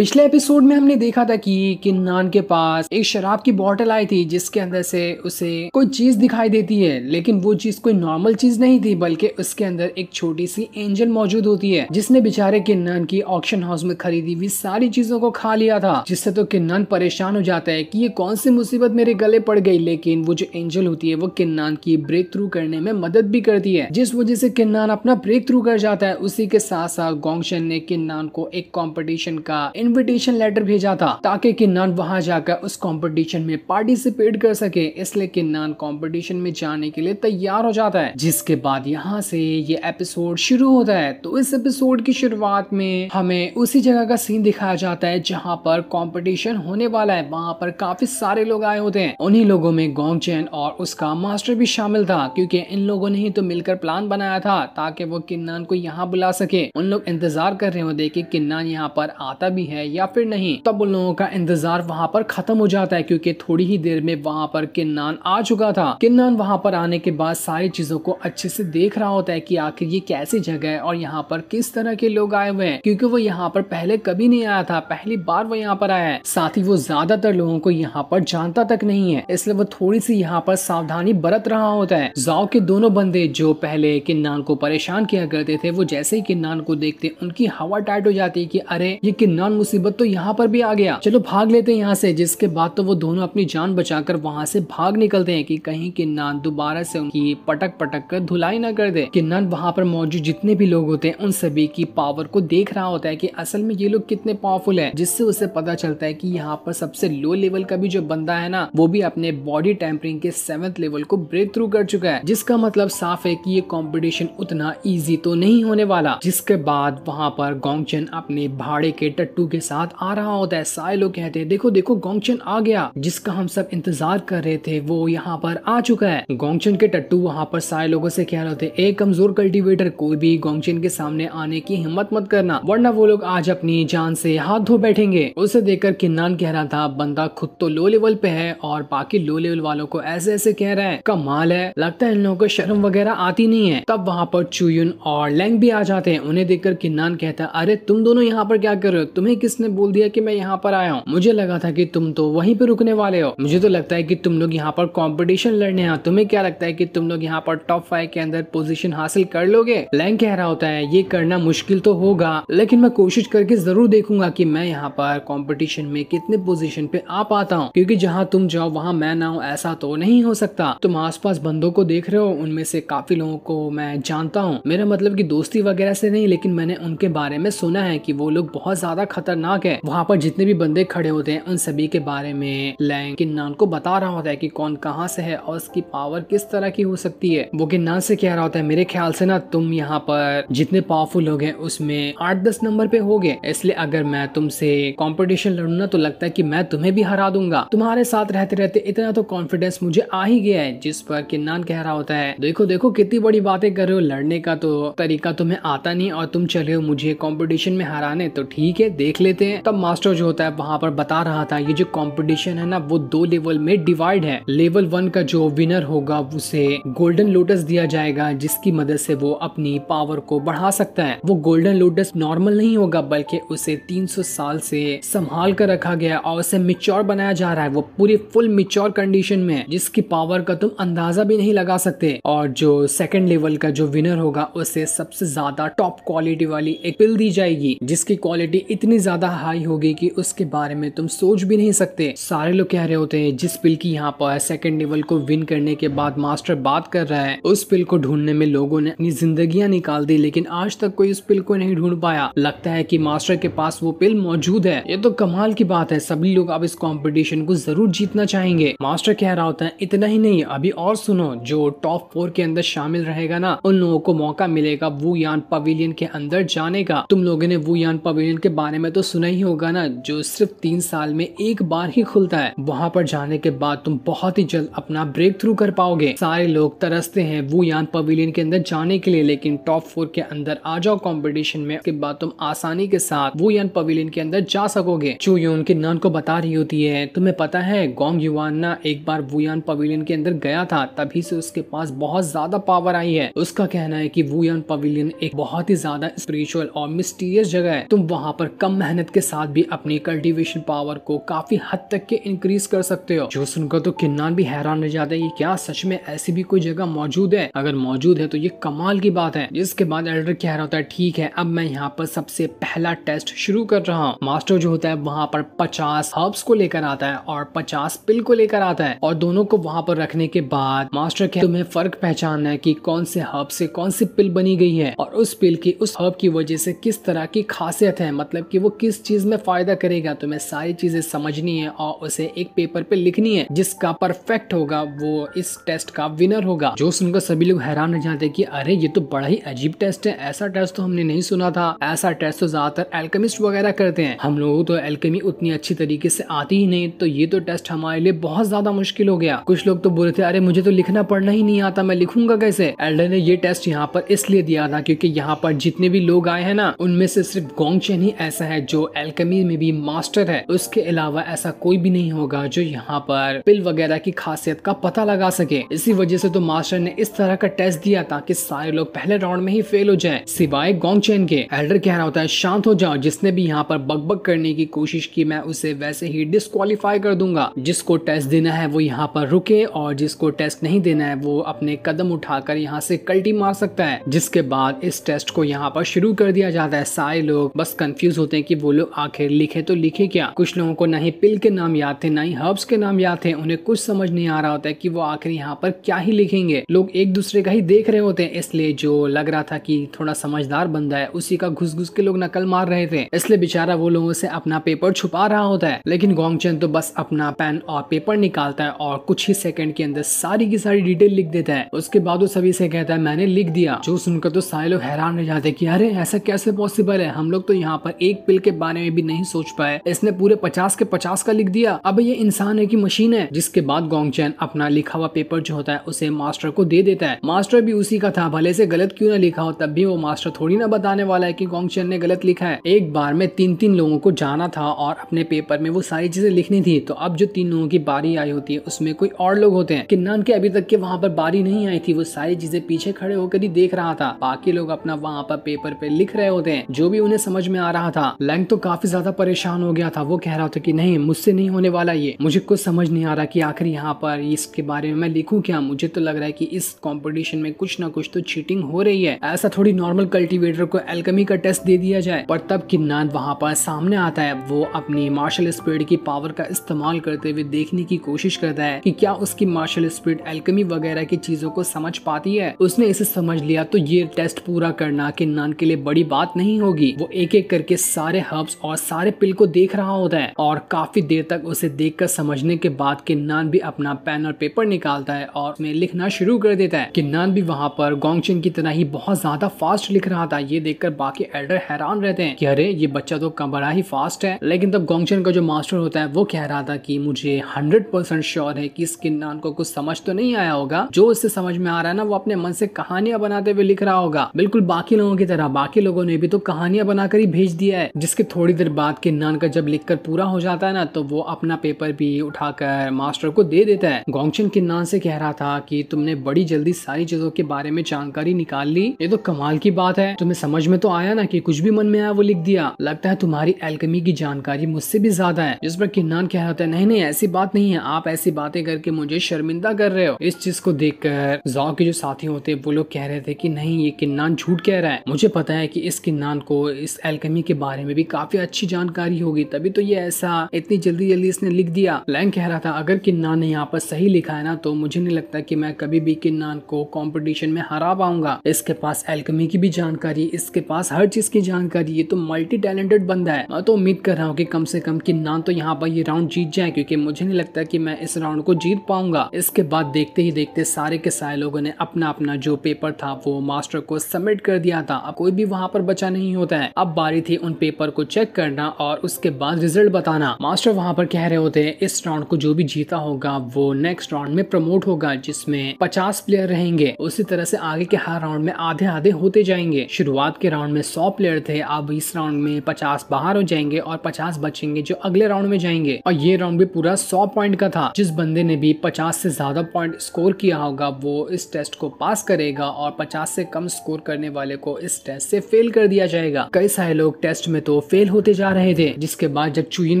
पिछले एपिसोड में हमने देखा था कि किन्नान के पास एक शराब की बॉटल आई थी जिसके अंदर से उसे कोई चीज दिखाई देती है लेकिन वो चीज कोई नॉर्मल चीज नहीं थी बल्कि उसके अंदर एक छोटी सी एंजल मौजूद होती है जिसने बेचारे किन्नान की ऑक्शन हाउस में खरीदी हुई सारी चीजों को खा लिया था जिससे तो किन्नान परेशान हो जाता है की ये कौन सी मुसीबत मेरे गले पड़ गई लेकिन वो जो एंजल होती है वो किन्नान की ब्रेक थ्रू करने में मदद भी करती है जिस वजह से किन्नान अपना ब्रेक थ्रू कर जाता है उसी के साथ साथ गोंगशन ने किन्नान को एक कॉम्पिटिशन का इन इनविटेशन लेटर भेजा था ताकि किन्नान वहां जाकर उस कॉम्पिटिशन में पार्टिसिपेट कर सके इसलिए किन्नान कॉम्पिटिशन में जाने के लिए तैयार हो जाता है जिसके बाद यहाँ से ये एपिसोड शुरू होता है तो इस एपिसोड की शुरुआत में हमें उसी जगह का सीन दिखाया जाता है जहाँ पर कॉम्पिटिशन होने वाला है वहाँ पर काफी सारे लोग आए होते हैं उन्ही लोगों में गोंग चैन और उसका मास्टर भी शामिल था क्योंकि इन लोगों ने ही तो मिलकर प्लान बनाया था ताकि वो किन्नान को यहाँ बुला सके उन लोग इंतजार कर रहे होते कि किन्नान यहाँ पर आता भी है है या फिर नहीं तब उन लोगों का इंतजार वहां पर खत्म हो जाता है क्योंकि थोड़ी ही देर में वहां पर किन्नान आ चुका था किन्नान वहां पर आने के बाद सारी चीजों को अच्छे से देख रहा होता है कि आखिर ये कैसी जगह है और यहाँ पर किस तरह के लोग आए हुए हैं क्योंकि वो यहाँ पर पहले कभी नहीं आया था पहली बार वो यहाँ पर आया है साथ ही वो ज्यादातर लोगों को यहाँ पर जानता तक नहीं है इसलिए वो थोड़ी सी यहाँ पर सावधानी बरत रहा होता है जाओ के दोनों बंदे जो पहले किन्नान को परेशान किया करते थे वो जैसे ही किन्नान को देखते उनकी हवा टाइट हो जाती है की अरे ये किन्नान मुसीबत तो यहाँ पर भी आ गया चलो भाग लेते हैं यहाँ से जिसके बाद तो वो दोनों अपनी जान बचाकर वहाँ से भाग निकलते हैं कि कहीं किन्नान दोबारा से उनकी पटक पटक कर धुलाई ना कर दे किन्नान वहाँ पर मौजूद जितने भी लोग होते हैं उन सभी की पावर को देख रहा होता है की असल में ये लोग कितने पावरफुल है जिससे उसे पता चलता है की यहाँ पर सबसे लो लेवल का भी जो बंदा है ना वो भी अपने बॉडी टेम्परिंग के सेवंथ लेवल को ब्रेक थ्रू कर चुका है जिसका मतलब साफ है की ये कॉम्पिटिशन उतना ईजी तो नहीं होने वाला जिसके बाद वहाँ पर गोंगचन अपने भाड़े के टट्टू के साथ आ रहा होता है साइलो कहते हैं देखो देखो गोंगचन आ गया जिसका हम सब इंतजार कर रहे थे वो यहाँ पर आ चुका है गोंगचन के टट्टू वहाँ पर सारे लोगो से कह रहे थे एक कमजोर कल्टीवेटर कोई भी गोंगचन के सामने आने की हिम्मत मत करना वरना वो लोग आज अपनी जान से हाथ धो बैठेंगे उसे देखकर किन्नान कह रहा था बंदा खुद तो लो लेवल पे है और बाकी लो लेवल वालों को ऐसे ऐसे कह रहा है कमाल है लगता है इन लोगों को शर्म वगैरह आती नहीं है तब वहाँ पर चुयुन और लैंग भी आ जाते हैं उन्हें देखकर किन्नान कहता है अरे तुम दोनों यहाँ पर क्या कर रहे हो तुम्हें किसने बोल दिया कि मैं यहाँ पर आया हूँ मुझे लगा था कि तुम तो वहीं पे रुकने वाले हो मुझे तो लगता है कि तुम लोग यहाँ पर कंपटीशन लड़ने आओ तुम्हें क्या लगता है कि तुम लोग यहाँ पर टॉप फाइव के अंदर पोजीशन हासिल कर लोगे लैंग कह रहा होता है ये करना मुश्किल तो होगा लेकिन मैं कोशिश करके जरूर देखूंगा की मैं यहाँ पर कॉम्पिटिशन में कितने पोजिशन पे आ पाता हूँ क्यूँकी जहाँ तुम जाओ वहाँ मैं ना हूँ ऐसा तो नहीं हो सकता तुम आस बंदों को देख रहे हो उनमें से काफी लोगों को मैं जानता हूँ मेरा मतलब की दोस्ती वगैरह से नहीं लेकिन मैंने उनके बारे में सुना है की वो लोग बहुत ज्यादा खतरा खतरनाक है वहाँ पर जितने भी बंदे खड़े होते हैं उन सभी के बारे में लैंग किन्नान को बता रहा होता है कि कौन कहाँ से है और उसकी पावर किस तरह की हो सकती है वो किन्नान से कह रहा होता है मेरे ख्याल से ना तुम यहाँ पर जितने पावरफुल लोग हैं उसमें आठ दस नंबर पे हो गए इसलिए अगर मैं तुमसे कॉम्पिटिशन लड़ू ना तो लगता है की मैं तुम्हें भी हरा दूंगा तुम्हारे साथ रहते रहते इतना तो कॉन्फिडेंस मुझे आ ही गया है जिस पर किन्नान कह रहा होता है देखो देखो कितनी बड़ी बातें कर रहे हो लड़ने का तो तरीका तुम्हें आता नहीं और तुम चले हो मुझे कॉम्पिटिशन में हराने तो ठीक है देख देख लेते हैं तब मास्टर जो होता है वहां पर बता रहा था ये जो कॉम्पिटिशन है ना वो दो लेवल में डिवाइड है लेवल वन का जो विनर होगा उसे गोल्डन लोटस दिया जाएगा जिसकी मदद से वो अपनी पावर को बढ़ा सकता है वो गोल्डन लोटस नॉर्मल नहीं होगा बल्कि उसे 300 साल से संभाल कर रखा गया और उसे मिच्योर बनाया जा रहा है वो पूरी फुल मिच्योर कंडीशन में जिसकी पावर का तुम अंदाजा भी नहीं लगा सकते और जो सेकेंड लेवल का जो विनर होगा उसे सबसे ज्यादा टॉप क्वालिटी वाली एक पिल दी जाएगी जिसकी क्वालिटी इतनी ज्यादा हाई होगी कि उसके बारे में तुम सोच भी नहीं सकते सारे लोग कह रहे होते हैं जिस पिल की यहाँ पर सेकेंड लेवल को विन करने के बाद मास्टर बात कर रहा है उस पिल को ढूंढने में लोगों ने अपनी जिंदगी निकाल दी लेकिन आज तक कोई उस पिल को नहीं ढूंढ पाया लगता है की मास्टर के पास वो पिल मौजूद है ये तो कमाल की बात है सभी लोग अब इस कॉम्पिटिशन को जरूर जीतना चाहेंगे मास्टर कह रहा होता है इतना ही नहीं अभी और सुनो जो टॉप फोर के अंदर शामिल रहेगा ना उन लोगों को मौका मिलेगा वो यान पवेलियन के अंदर जाने का तुम लोगों ने वो यान पवेलियन के बारे में तो तो सुना ही होगा ना जो सिर्फ तीन साल में एक बार ही खुलता है वहाँ पर जाने के बाद तुम बहुत ही जल्द अपना ब्रेक थ्रू कर पाओगे सारे लोग तरसते हैं वो यान पवेलियन के अंदर जाने के लिए लेकिन टॉप फोर के अंदर आ जाओ कॉम्पिटिशन में उसके बाद तुम आसानी के साथ वो यान पवेलियन के अंदर जा सकोगे चू यून उनके नन को बता रही होती है तुम्हें पता है गोंग युवान ना एक बार वो यान पवेलियन के अंदर गया था तभी से उसके पास बहुत ज्यादा पावर आई है उसका कहना है की वो यान पवेलियन एक बहुत ही ज्यादा स्पिरिचुअल और मिस्टीरियस जगह है तुम वहाँ पर कम मेहनत के साथ भी अपनी कल्टीवेशन पावर को काफी हद तक के इंक्रीज कर सकते हो जो सुनकर तो किन्नान भी हैरान रह जाते है क्या सच में ऐसी भी कोई जगह मौजूद है अगर मौजूद है तो ये कमाल की बात है जिसके बाद एल्डर कह रहा होता है ठीक है अब मैं यहाँ पर सबसे पहला टेस्ट शुरू कर रहा हूँ मास्टर जो होता है वहाँ पर पचास हर्ब्स को लेकर आता है और पचास पिल को लेकर आता है और दोनों को वहाँ पर रखने के बाद मास्टर कह तुम्हें फर्क पहचानना है की कौन से हर्ब से कौन सी पिल बनी गई है और उस पिल की उस हर्ब की वजह से किस तरह की खासियत है मतलब की वो किस चीज में फायदा करेगा तुम्हें तो सारी चीजें समझनी है और उसे एक पेपर पे लिखनी है जिसका परफेक्ट होगा वो इस टेस्ट का विनर होगा जो सुनकर सभी लोग हैरान रह जाते हैं कि अरे ये तो बड़ा ही अजीब टेस्ट है ऐसा टेस्ट तो हमने नहीं सुना था ऐसा टेस्ट तो ज्यादातर एल्केमिस्ट वगैरह करते हैं हम लोगों को तो एल्केमी उतनी अच्छी तरीके से आती ही नहीं तो ये तो टेस्ट हमारे लिए बहुत ज्यादा मुश्किल हो गया कुछ लोग तो बोले थे अरे मुझे तो लिखना पढ़ना ही नहीं आता मैं लिखूंगा कैसे एल्डर ने ये टेस्ट यहाँ पर इसलिए दिया था क्योंकि यहाँ पर जितने भी लोग आए हैं ना उनमें से सिर्फ चेन ही ऐसा है जो एल्केमी में भी मास्टर है उसके अलावा ऐसा कोई भी नहीं होगा जो यहाँ पर पिल वगैरह की खासियत का पता लगा सके इसी वजह से तो मास्टर ने इस तरह का टेस्ट दिया ताकि सारे लोग पहले राउंड में ही फेल हो जाए सिवाय गोंग चैन के एल्डर कह रहा होता है शांत हो जाओ जिसने भी यहाँ पर बकबक करने की कोशिश की मैं उसे वैसे ही डिस्कालीफाई कर दूंगा जिसको टेस्ट देना है वो यहाँ पर रुके और जिसको टेस्ट नहीं देना है वो अपने कदम उठाकर यहाँ से कल्टी मार सकता है जिसके बाद इस टेस्ट को यहाँ पर शुरू कर दिया जाता है सारे लोग बस कंफ्यूज होते हैं कि वो लोग आखिर लिखे तो लिखे क्या कुछ लोगों को ना ही पिल के नाम याद थे ना ही हर्ब्स के नाम याद थे उन्हें कुछ समझ नहीं आ रहा होता है कि वो आखिर यहाँ पर क्या ही लिखेंगे लोग एक दूसरे का ही देख रहे होते हैं इसलिए जो लग रहा था कि थोड़ा समझदार बंदा है उसी का घुस घुस के लोग नकल मार रहे थे इसलिए बेचारा वो लोगों से अपना पेपर छुपा रहा होता है लेकिन गोंगचंद तो बस अपना पेन और पेपर निकालता है और कुछ ही सेकंड के अंदर सारी की सारी डिटेल लिख देता है उसके बाद वो सभी से कहता है मैंने लिख दिया जो सुनकर तो सारे लोग हैरान रह जाते कि अरे ऐसा कैसे पॉसिबल है हम लोग तो यहाँ पर एक पिल के बारे में भी नहीं सोच पाए इसने पूरे पचास के पचास का लिख दिया अब ये इंसान है की मशीन है जिसके बाद चैन अपना लिखा हुआ पेपर जो होता है उसे मास्टर को दे देता है मास्टर भी उसी का था भले से गलत क्यों ना लिखा हो तब भी वो मास्टर थोड़ी ना बताने वाला है की चैन ने गलत लिखा है एक बार में तीन तीन लोगों को जाना था और अपने पेपर में वो सारी चीजें लिखनी थी तो अब जो तीन लोगों की बारी आई होती है उसमें कोई और लोग होते हैं किन्नान के अभी तक के वहाँ पर बारी नहीं आई थी वो सारी चीजें पीछे खड़े होकर ही देख रहा था बाकी लोग अपना वहाँ पर पेपर पे लिख रहे होते हैं जो भी उन्हें समझ में आ रहा था लैंग तो काफी ज्यादा परेशान हो गया था वो कह रहा था कि नहीं मुझसे नहीं होने वाला ये मुझे कुछ समझ नहीं आ रहा कि आखिर यहाँ पर इसके बारे में मैं लिखूँ क्या मुझे तो लग रहा है कि इस कॉम्पिटिशन में कुछ ना कुछ तो चीटिंग हो रही है ऐसा थोड़ी नॉर्मल कल्टीवेटर को एल्कमी का टेस्ट दे दिया जाए पर तब किन्नाद वहाँ पर सामने आता है वो अपनी मार्शल स्पीड की पावर का इस्तेमाल करते हुए देखने की कोशिश करता है की क्या उसकी मार्शल स्पीड एल्कमी वगैरह की चीजों को समझ पाती है उसने इसे समझ लिया तो ये टेस्ट पूरा करना किन्नान के लिए बड़ी बात नहीं होगी वो एक एक करके सारे सारे हर्ब्स और सारे पिल को देख रहा होता है और काफी देर तक उसे कर समझने के बाद किन्नान भी अपना पेन और पेपर निकालता है और उसमें लिखना शुरू कर देता है किन्नान भी वहाँ पर गोंगचन की तरह ही बहुत ज्यादा फास्ट लिख रहा था ये देखकर बाकी एल्डर हैरान रहते हैं कि अरे ये बच्चा तो बड़ा ही फास्ट है लेकिन तब गोंगचन का जो मास्टर होता है वो कह रहा था की मुझे हंड्रेड परसेंट श्योर है की इस किन्नान को कुछ समझ तो नहीं आया होगा जो उससे समझ में आ रहा है ना वो अपने मन से कहानियां बनाते हुए लिख रहा होगा बिल्कुल बाकी लोगों की तरह बाकी लोगों ने भी तो कहानियां बनाकर ही भेज दिया है जिसके थोड़ी देर बाद के नान का जब लिख कर पूरा हो जाता है ना तो वो अपना पेपर भी उठाकर मास्टर को दे देता है गोंगचन के नान से कह रहा था कि तुमने बड़ी जल्दी सारी चीजों के बारे में जानकारी निकाल ली ये तो कमाल की बात है तुम्हें समझ में तो आया ना कि कुछ भी मन में आया वो लिख दिया लगता है तुम्हारी एल्कमी की जानकारी मुझसे भी ज्यादा है जिस पर किन्नान कह रहा था नहीं नहीं ऐसी बात नहीं है आप ऐसी बातें करके मुझे शर्मिंदा कर रहे हो इस चीज को देख कर जाओ के जो साथी होते वो लोग कह रहे थे की नहीं ये किन्नान झूठ कह रहा है मुझे पता है की इस किन्नान को इस एल्कमी के बारे में भी काफी अच्छी जानकारी होगी तभी तो ये ऐसा इतनी जल्दी जल्दी इसने लिख दिया लैंग कह रहा था अगर किन्नान ने यहाँ पर सही लिखा है ना तो मुझे नहीं लगता की मैं कभी भी किन्नान को कॉम्पिटिशन में हरा पाऊंगा इसके पास एल्कमी की भी जानकारी इसके पास हर चीज की जानकारी ये तो मल्टी टैलेंटेड बंदा है मैं तो उम्मीद कर रहा हूँ की कम से कम किन्नान तो यहाँ पर ये राउंड जीत जाए क्योंकि मुझे नहीं लगता की मैं इस राउंड को जीत पाऊंगा इसके बाद देखते ही देखते सारे के सारे लोगों ने अपना अपना जो पेपर था वो मास्टर को सबमिट कर दिया था अब कोई भी वहाँ पर बचा नहीं होता है अब बारी थी उन पेपर पेपर को चेक करना और उसके बाद रिजल्ट बताना मास्टर वहाँ पर कह रहे होते हैं इस राउंड को जो भी जीता होगा वो नेक्स्ट राउंड में प्रमोट होगा जिसमें पचास प्लेयर रहेंगे उसी तरह से आगे के हर राउंड में आधे आधे होते जाएंगे शुरुआत के राउंड में सौ प्लेयर थे अब इस राउंड में पचास बाहर हो जाएंगे और पचास बचेंगे जो अगले राउंड में जाएंगे और ये राउंड भी पूरा सौ पॉइंट का था जिस बंदे ने भी पचास से ज्यादा पॉइंट स्कोर किया होगा वो इस टेस्ट को पास करेगा और पचास से कम स्कोर करने वाले को इस टेस्ट से फेल कर दिया जाएगा कई सारे लोग टेस्ट में तो तो फेल होते जा रहे थे जिसके बाद जब चुईन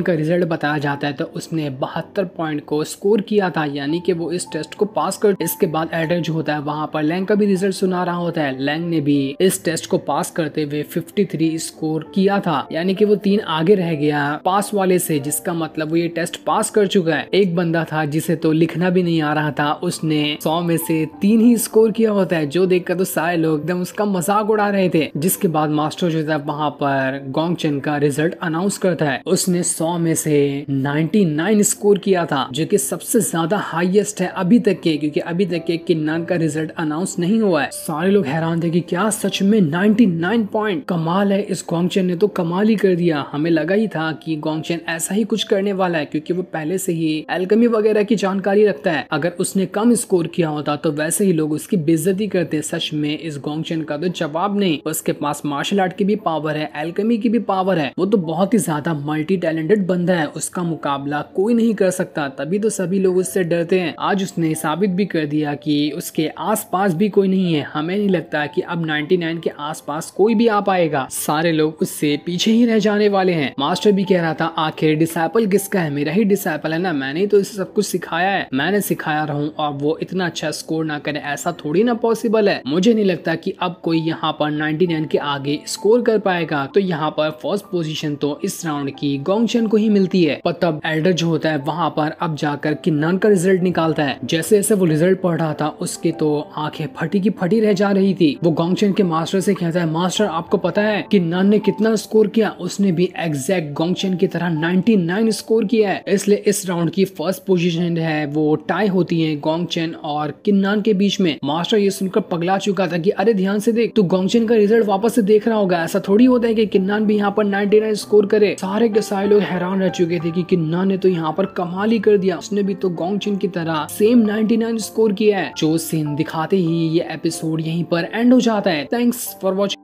का रिजल्ट बताया जाता है तो उसने बहत्तर पॉइंट को स्कोर किया था यानी कि वो इस टेस्ट को पास कर इसके बाद एडर जो होता है वहां पर लैंग का भी रिजल्ट सुना रहा होता है लैंग ने भी इस टेस्ट को पास करते हुए फिफ्टी स्कोर किया था यानी कि वो तीन आगे रह गया पास वाले से जिसका मतलब वो ये टेस्ट पास कर चुका है एक बंदा था जिसे तो लिखना भी नहीं आ रहा था उसने सौ में से तीन ही स्कोर किया होता है जो देखकर तो सारे लोग एकदम उसका मजाक उड़ा रहे थे जिसके बाद मास्टर जो था वहां पर गोंग कोचिन का रिजल्ट अनाउंस करता है उसने 100 में से 99 स्कोर किया था जो कि सबसे ज्यादा हाईएस्ट है अभी तक के क्योंकि अभी तक के किन्नर का रिजल्ट अनाउंस नहीं हुआ है सारे लोग हैरान थे कि क्या सच में 99 पॉइंट कमाल है इस गोंगचेन ने तो कमाल ही कर दिया हमें लगा ही था की गोंगचेन ऐसा ही कुछ करने वाला है क्यूँकी वो पहले से ही एल्कमी वगैरह की जानकारी रखता है अगर उसने कम स्कोर किया होता तो वैसे ही लोग उसकी बेजती करते सच में इस गोंगचेन का तो जवाब नहीं उसके पास मार्शल आर्ट की भी पावर है एल्कमी की भी पावर है वो तो बहुत ही ज्यादा मल्टी टैलेंटेड बंदा है उसका मुकाबला कोई नहीं कर सकता तभी तो सभी लोग उससे डरते हैं आज उसने साबित भी कर दिया कि उसके आसपास भी कोई नहीं है हमें नहीं लगता कि अब 99 के आसपास कोई भी आ पाएगा सारे लोग उससे पीछे ही रह जाने वाले हैं मास्टर भी कह रहा था आखिर डिसाइपल किसका है मेरा ही डिसाइपल है ना मैंने तो इसे सब कुछ सिखाया है मैंने सिखाया रहूं और वो इतना अच्छा स्कोर ना करे ऐसा थोड़ी ना पॉसिबल है मुझे नहीं लगता की अब कोई यहाँ पर नाइन्टी के आगे स्कोर कर पाएगा तो यहाँ पर फर्स्ट पोजीशन तो इस राउंड की गोंगशन को ही मिलती है पर तब एल्डर जो होता है वहाँ पर अब जाकर किन्नान का रिजल्ट निकालता है जैसे जैसे वो रिजल्ट पढ़ रहा था उसके तो आंखें फटी की फटी रह जा रही थी वो गोंगशन के मास्टर से कहता है मास्टर आपको पता है किन्नान ने कितना स्कोर किया उसने भी एग्जैक्ट गोंगशन की तरह नाइन स्कोर किया है इसलिए इस राउंड की फर्स्ट पोजिशन है वो टाई होती है गोंगचेन और किन्नान के बीच में मास्टर ये सुनकर पगला चुका था कि अरे ध्यान से देख तू गोंगचेन का रिजल्ट वापस से देख रहा होगा ऐसा थोड़ी होता है कि किन्नान भी यहाँ यहाँ पर 99 स्कोर करे सारे के सारे लोग हैरान रह चुके थे कि किन्ना ने तो यहाँ पर कमाल ही कर दिया उसने भी तो गोंग चिन की तरह सेम 99 स्कोर किया है जो सीन दिखाते ही ये एपिसोड यहीं पर एंड हो जाता है थैंक्स फॉर वॉचिंग